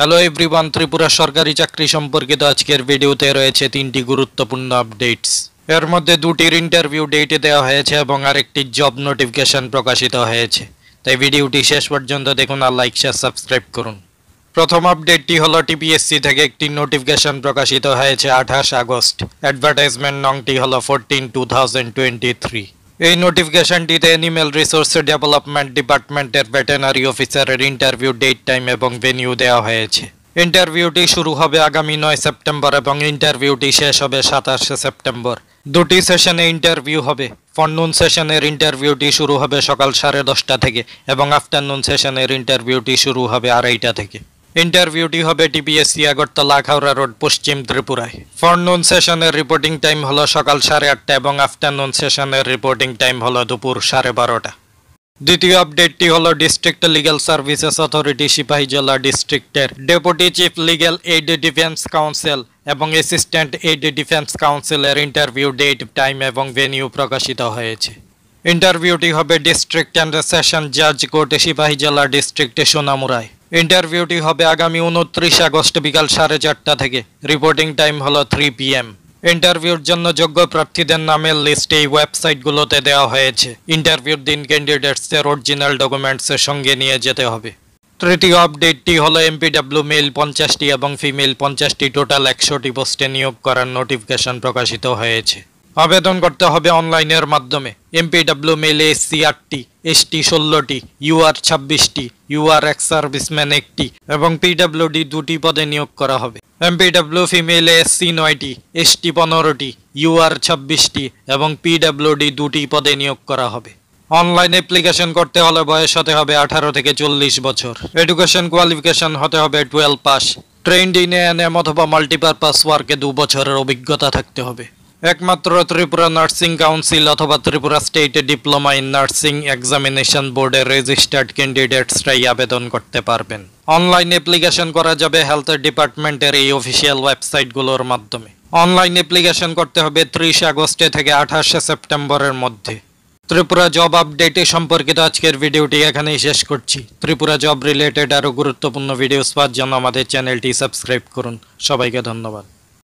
hello everyone Tripura সরকারি চাকরি সম্পর্কিত আজকের ভিডিওতে রয়েছে তিনটি গুরুত্বপূর্ণ আপডেটস এর মধ্যে দুটির ইন্টারভিউ ডেট দেওয়া হয়েছে এবং আরেকটি জব নোটিফিকেশন প্রকাশিত হয়েছে তাই ভিডিওটি শেষ পর্যন্ত দেখুন আর লাইক শেয়ার সাবস্ক্রাইব করুন প্রথম আপডেটটি হলো টিপিএসসি থেকে একটি নোটিফিকেশন প্রকাশিত হয়েছে আঠাশ আগস্ট অ্যাডভার্টাইজমেন্ট নংটি হলো fourteen two thousand twenty three এই নোটিফিকেশনটিতে অ্যানিম্যাল রিসোর্স ডেভেলপমেন্ট ডিপার্টমেন্টের ভেটেনারি অফিসারের ইন্টারভিউ ডেট টাইম এবং ভেনিউ দেওয়া হয়েছে ইন্টারভিউটি শুরু হবে আগামী নয় সেপ্টেম্বর এবং ইন্টারভিউটি শেষ হবে সাতাশে সেপ্টেম্বর দুটি সেশনে ইন্টারভিউ হবে ফরনুন সেশনের ইন্টারভিউটি শুরু হবে সকাল সাড়ে দশটা থেকে এবং আফটারনুন সেশনের ইন্টারভিউটি শুরু হবে আড়াইটা থেকে ইন্টারভিউটি হবে টিপিএসসি আগরতলা খাওড়া রোড পশ্চিম ত্রিপুরায় ফরনুন সেশনের রিপোর্টিং টাইম হলো সকাল সাড়ে আটটা এবং আফটারনুন সেশনের রিপোর্টিং টাইম হলো দুপুর সাড়ে বারোটা দ্বিতীয় আপডেটটি হলো ডিস্ট্রিক্ট লিগ্যাল সার্ভিসেস অথরিটি জেলা ডিস্ট্রিক্টের deputy chief legal aid defence counsel এবং অ্যাসিস্ট্যান্ট এইড ডিফেন্স কাউন্সিলের ইন্টারভিউ ডেট টাইম এবং ভেনিউ প্রকাশিত হয়েছে ইন্টারভিউটি হবে ডিস্ট্রিক্ট অ্যান্ড সেশন জাজ সিপাহী জেলা ডিস্ট্রিক্টে সোনামুরায় ইন্টারভিউটি হবে আগামী উনত্রিশ আগস্ট বিকাল সাড়ে চারটা থেকে রিপোর্টিং টাইম হলো থ্রি পিএম ইন্টারভিউর জন্য যোগ্য প্রার্থীদের নামের লিস্ট এই ওয়েবসাইটগুলোতে দেওয়া হয়েছে ইন্টারভিউর দিন ক্যান্ডিডেটসদের অরিজিনাল ডকুমেন্টসের সঙ্গে নিয়ে যেতে হবে তৃতীয় আপডেটটি হলো এমপিডাব্লিউ মেল পঞ্চাশটি এবং ফিমেল পঞ্চাশটি টোটাল একশোটি পোস্টে নিয়োগ করার নোটিফিকেশন প্রকাশিত হয়েছে আবেদন করতে হবে অনলাইনের মাধ্যমে এমপিডাব্লিউ মেলে সিআরটি এসটি ষোলোটি ইউআর ছাব্বিশটি ইউআর এক সার্ভিসম্যান একটি এবং পিডাব্লিউডি দুটি পদে নিয়োগ করা হবে এমপিডাব্লিউ ফিমেল এসসি নয়টি এসটি পনেরোটি ইউআর ছাব্বিশটি এবং পিডাব্লিউডি দুটি পদে নিয়োগ করা হবে অনলাইন অ্যাপ্লিকেশন করতে হলে বয়স হতে হবে আঠারো থেকে চল্লিশ বছর এডুকেশন কোয়ালিফিকেশন হতে হবে twelve pass trained in N M অথবা মাল্টিপারপাস ওয়ার্কে দু বছরের অভিজ্ঞতা থাকতে হবে একমাত্র ত্রিপুরা নার্সিং কাউন্সিল অথবা Tripura state diploma in nursing examination বোর্ডের রেজিস্টার্ড ক্যান্ডিডেটসরাই আবেদন করতে পারবেন অনলাইন অ্যাপ্লিকেশন করা যাবে হেলথ ডিপার্টমেন্টের এই অফিসিয়াল ওয়েবসাইটগুলোর মাধ্যমে অনলাইন অ্যাপ্লিকেশন করতে হবে ত্রিশ আগস্টে থেকে আঠাশে সেপ্টেম্বরের মধ্যে ত্রিপুরা জব আপডেটে সম্পর্কিত আজকের ভিডিওটি এখানেই শেষ করছি ত্রিপুরা জব রিলেটেড আরও গুরুত্বপূর্ণ ভিডিওস পাওয়ার জন্য আমাদের চ্যানেলটি সাবস্ক্রাইব করুন সবাইকে ধন্যবাদ